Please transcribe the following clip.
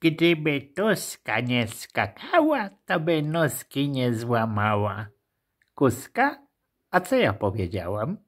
Gdyby Tuska nie skakała, to by nóżki nie złamała. Kuska? A co ja powiedziałam?